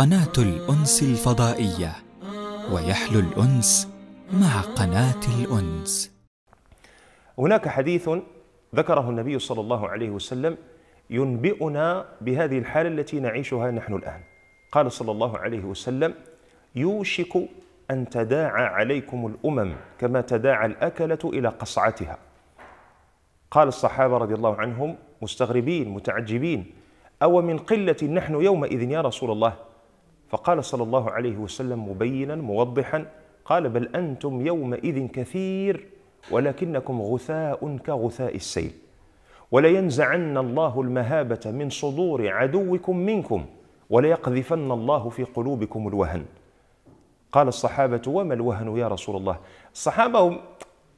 قناة الأنس الفضائية ويحلو الأنس مع قناة الأنس هناك حديث ذكره النبي صلى الله عليه وسلم ينبئنا بهذه الحالة التي نعيشها نحن الآن قال صلى الله عليه وسلم يوشك أن تداعى عليكم الأمم كما تداعى الأكلة إلى قصعتها قال الصحابة رضي الله عنهم مستغربين متعجبين أو من قلة نحن يومئذ يا رسول الله فقال صلى الله عليه وسلم مبينا موضحا قال بل أنتم يومئذ كثير ولكنكم غثاء كغثاء السيل ولينزعن الله المهابة من صدور عدوكم منكم وليقذفن الله في قلوبكم الوهن قال الصحابة وما الوهن يا رسول الله الصحابة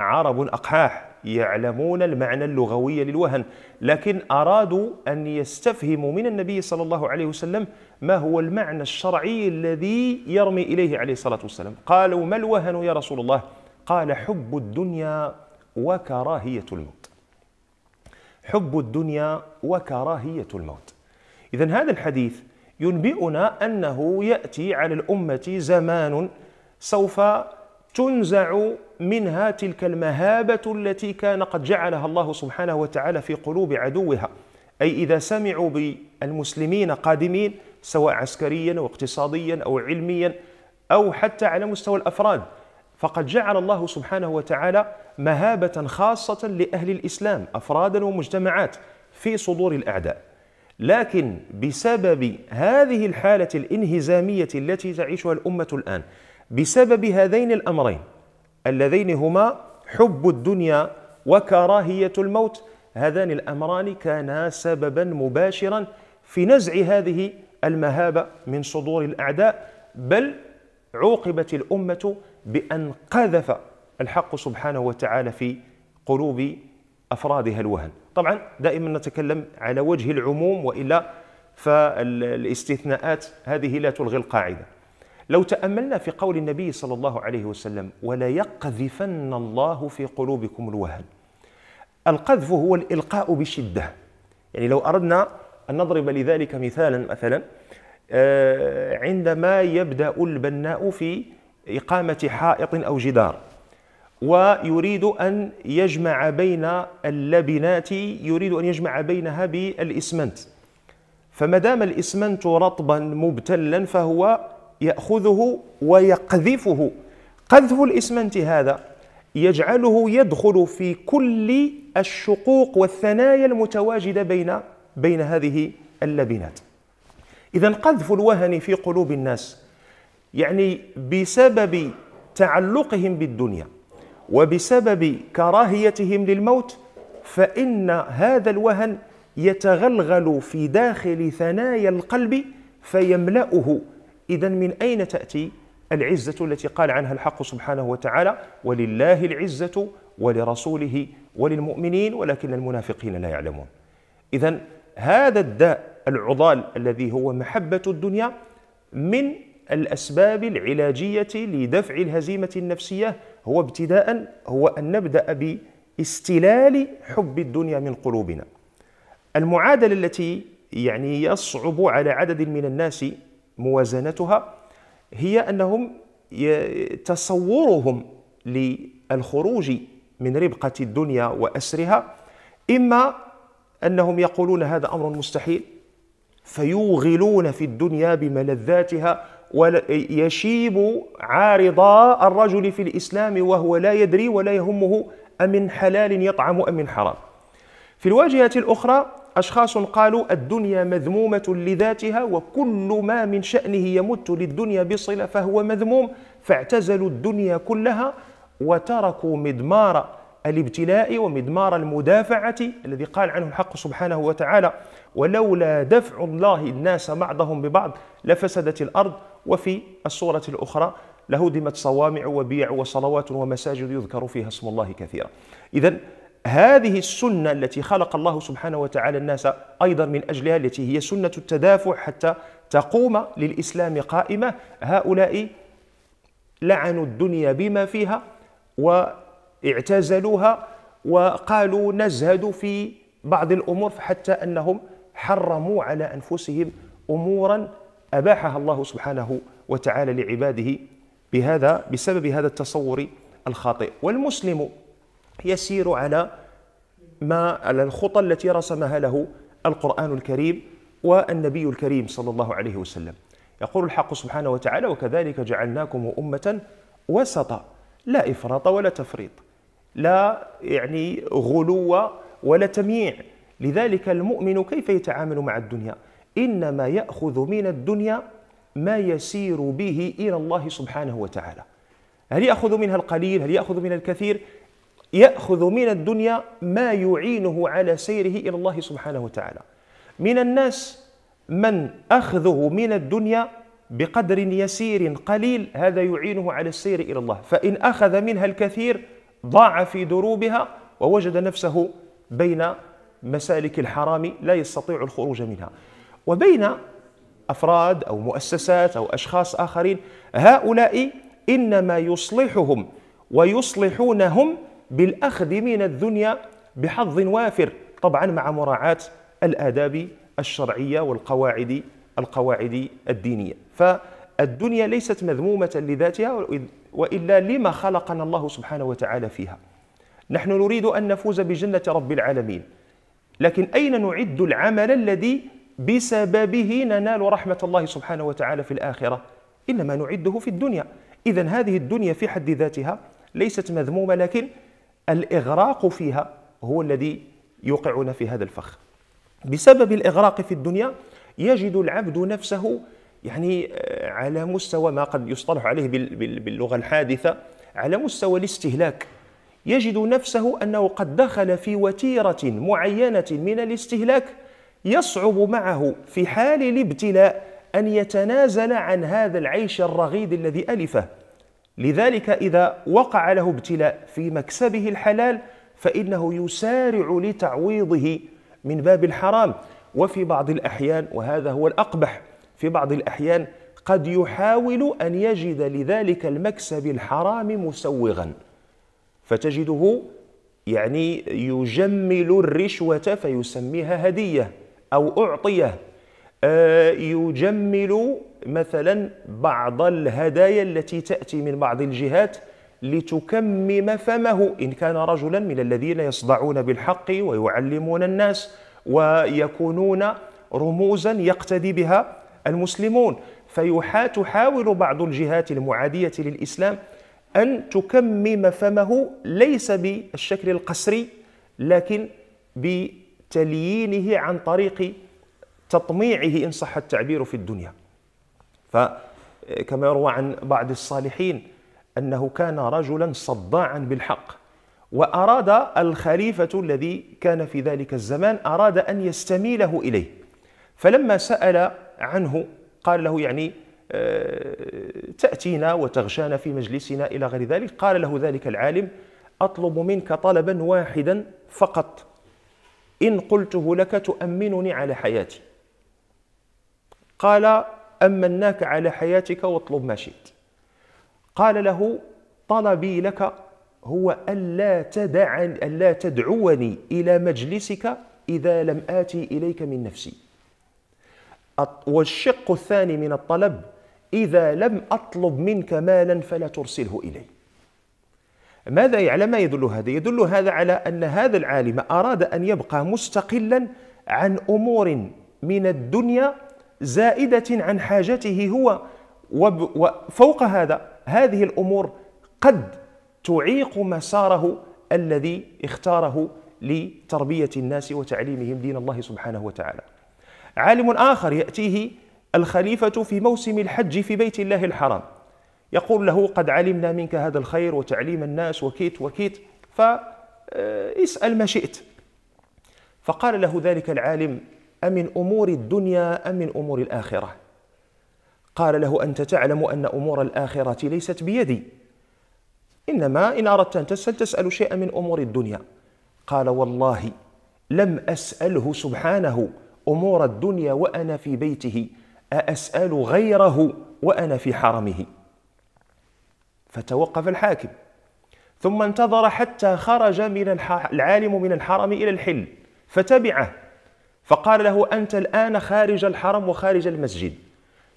عرب أقحاح يعلمون المعنى اللغوي للوهن لكن أرادوا أن يستفهموا من النبي صلى الله عليه وسلم ما هو المعنى الشرعي الذي يرمي إليه عليه الصلاة والسلام قالوا ما الوهن يا رسول الله قال حب الدنيا وكراهية الموت حب الدنيا وكراهية الموت إذا هذا الحديث ينبئنا أنه يأتي على الأمة زمان سوف تنزع منها تلك المهابة التي كان قد جعلها الله سبحانه وتعالى في قلوب عدوها أي إذا سمعوا بالمسلمين قادمين سواء عسكريا أو اقتصاديا أو علميا أو حتى على مستوى الأفراد فقد جعل الله سبحانه وتعالى مهابة خاصة لأهل الإسلام أفرادا ومجتمعات في صدور الأعداء لكن بسبب هذه الحالة الانهزامية التي تعيشها الأمة الآن بسبب هذين الأمرين اللذين هما حب الدنيا وكراهية الموت هذان الأمران كانا سببا مباشرا في نزع هذه المهابة من صدور الأعداء بل عوقبت الأمة بأن قذف الحق سبحانه وتعالى في قلوب أفرادها الوهن طبعا دائما نتكلم على وجه العموم وإلا فالاستثناءات هذه لا تلغي القاعدة لو تأملنا في قول النبي صلى الله عليه وسلم وليقذفن الله في قلوبكم الوهن القذف هو الإلقاء بشدة يعني لو أردنا أن نضرب لذلك مثالا مثلا آه، عندما يبدأ البناء في إقامة حائط أو جدار ويريد أن يجمع بين اللبنات يريد أن يجمع بينها بالإسمنت فما دام الإسمنت رطبا مبتلا فهو يأخذه ويقذفه قذف الإسمنت هذا يجعله يدخل في كل الشقوق والثنايا المتواجدة بين بين هذه اللبنات إذا قذف الوهن في قلوب الناس يعني بسبب تعلقهم بالدنيا وبسبب كراهيتهم للموت فإن هذا الوهن يتغلغل في داخل ثنايا القلب فيملأه إذا من أين تأتي العزة التي قال عنها الحق سبحانه وتعالى ولله العزة ولرسوله وللمؤمنين ولكن المنافقين لا يعلمون إذا هذا الداء العضال الذي هو محبة الدنيا من الأسباب العلاجية لدفع الهزيمة النفسية هو ابتداء هو أن نبدأ باستلال حب الدنيا من قلوبنا المعادلة التي يعني يصعب على عدد من الناس موازنتها هي أنهم تصورهم للخروج من ربقة الدنيا وأسرها إما أنهم يقولون هذا أمر مستحيل فيوغلون في الدنيا بملذاتها ويشيب عارضا الرجل في الإسلام وهو لا يدري ولا يهمه أمن حلال يطعم أم من حرام في الواجهة الأخرى أشخاص قالوا الدنيا مذمومة لذاتها وكل ما من شأنه يمت للدنيا بصلة فهو مذموم فاعتزلوا الدنيا كلها وتركوا مدمار الابتلاء ومدمار المدافعة الذي قال عنه الحق سبحانه وتعالى ولولا دفع الله الناس بعضهم ببعض لفسدت الأرض وفي الصورة الأخرى لهدمت صوامع وبيع وصلوات ومساجد يذكر فيها اسم الله كثيرا إذا هذه السنة التي خلق الله سبحانه وتعالى الناس أيضا من أجلها التي هي سنة التدافع حتى تقوم للإسلام قائمة هؤلاء لعنوا الدنيا بما فيها واعتزلوها وقالوا نزهد في بعض الأمور حتى أنهم حرموا على أنفسهم أمورا أباحها الله سبحانه وتعالى لعباده بهذا بسبب هذا التصور الخاطئ والمسلم يسير على ما على الخطى التي رسمها له القرآن الكريم والنبي الكريم صلى الله عليه وسلم يقول الحق سبحانه وتعالى وكذلك جعلناكم أمة وسطا لا إفراط ولا تفريط لا يعني غلو ولا تمييع لذلك المؤمن كيف يتعامل مع الدنيا إنما يأخذ من الدنيا ما يسير به إلى الله سبحانه وتعالى هل يأخذ منها القليل هل يأخذ منها الكثير يأخذ من الدنيا ما يعينه على سيره إلى الله سبحانه وتعالى من الناس من أخذه من الدنيا بقدر يسير قليل هذا يعينه على السير إلى الله فإن أخذ منها الكثير ضاع في دروبها ووجد نفسه بين مسالك الحرام لا يستطيع الخروج منها وبين أفراد أو مؤسسات أو أشخاص آخرين هؤلاء إنما يصلحهم ويصلحونهم بالأخذ من الدنيا بحظ وافر طبعا مع مراعاة الآداب الشرعية والقواعد القواعد الدينية فالدنيا ليست مذمومة لذاتها وإلا لما خلقنا الله سبحانه وتعالى فيها نحن نريد أن نفوز بجنة رب العالمين لكن أين نعد العمل الذي بسببه ننال رحمة الله سبحانه وتعالى في الآخرة إنما نعده في الدنيا إذا هذه الدنيا في حد ذاتها ليست مذمومة لكن الإغراق فيها هو الذي يوقعنا في هذا الفخ بسبب الإغراق في الدنيا يجد العبد نفسه يعني آه، على مستوى ما قد يصطلح عليه باللغة الحادثة على مستوى الاستهلاك يجد نفسه أنه قد دخل في وتيرة معينة من الاستهلاك يصعب معه في حال الابتلاء أن يتنازل عن هذا العيش الرغيد الذي ألفه لذلك إذا وقع له ابتلاء في مكسبه الحلال فإنه يسارع لتعويضه من باب الحرام وفي بعض الأحيان وهذا هو الأقبح في بعض الأحيان قد يحاول أن يجد لذلك المكسب الحرام مسوغا فتجده يعني يجمل الرشوة فيسميها هدية أو أعطية آه، يجمل مثلا بعض الهدايا التي تأتي من بعض الجهات لتكمم فمه إن كان رجلا من الذين يصدعون بالحق ويعلمون الناس ويكونون رموزا يقتدي بها المسلمون تحاول بعض الجهات المعادية للإسلام أن تكمم فمه ليس بالشكل القسري لكن بتليينه عن طريق تطميعه إن صح التعبير في الدنيا فكما آه، يروى عن بعض الصالحين أنه كان رجلا صداعا بالحق وأراد الخليفة الذي كان في ذلك الزمان أراد أن يستميله إليه فلما سأل عنه قال له يعني آه، تأتينا وتغشانا في مجلسنا إلى غير ذلك قال له ذلك العالم أطلب منك طلبا واحدا فقط إن قلته لك تؤمنني على حياتي قال أمناك على حياتك واطلب ما شئت قال له طلبي لك هو ألا, تدع ألا تدعوني إلى مجلسك إذا لم آتي إليك من نفسي والشق الثاني من الطلب إذا لم أطلب منك مالا فلا ترسله إلي ماذا يعلم ما يدل هذا؟ يدل هذا على أن هذا العالم أراد أن يبقى مستقلا عن أمور من الدنيا زائدة عن حاجته هو وفوق هذا هذه الأمور قد تعيق مساره الذي اختاره لتربية الناس وتعليمهم دين الله سبحانه وتعالى عالم آخر يأتيه الخليفة في موسم الحج في بيت الله الحرام يقول له قد علمنا منك هذا الخير وتعليم الناس وكيت وكيت فاسأل آه، ما شئت فقال له ذلك العالم أمن أمور الدنيا أم من أمور الآخرة قال له أنت تعلم أن أمور الآخرة ليست بيدي إنما إن أردت أن تسأل تسأل شيئا من أمور الدنيا قال والله لم أسأله سبحانه أمور الدنيا وأنا في بيته أسأل غيره وأنا في حرمه فتوقف الحاكم ثم انتظر حتى خرج من العالم من الحرم إلى الحل فتبعه فقال له أنت الآن خارج الحرم وخارج المسجد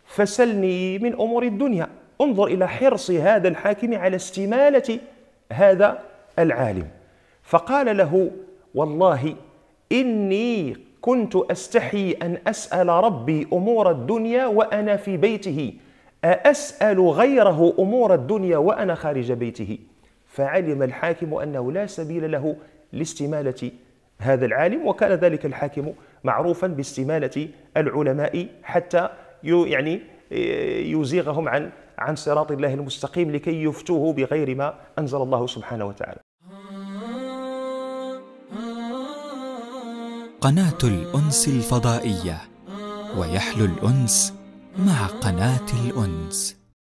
فسلني من أمور الدنيا انظر إلى حرص هذا الحاكم على استمالة هذا العالم فقال له والله إني كنت أستحي أن أسأل ربي أمور الدنيا وأنا في بيته أسأل غيره أمور الدنيا وأنا خارج بيته فعلم الحاكم أنه لا سبيل له لاستمالة هذا العالم وكان ذلك الحاكم معروفا باستمالة العلماء حتى يعني آه، يزيغهم عن عن صراط الله المستقيم لكي يفتوه بغير ما أنزل الله سبحانه وتعالى قناة الأنس الفضائية ويحلو الأنس مع قناة الأنس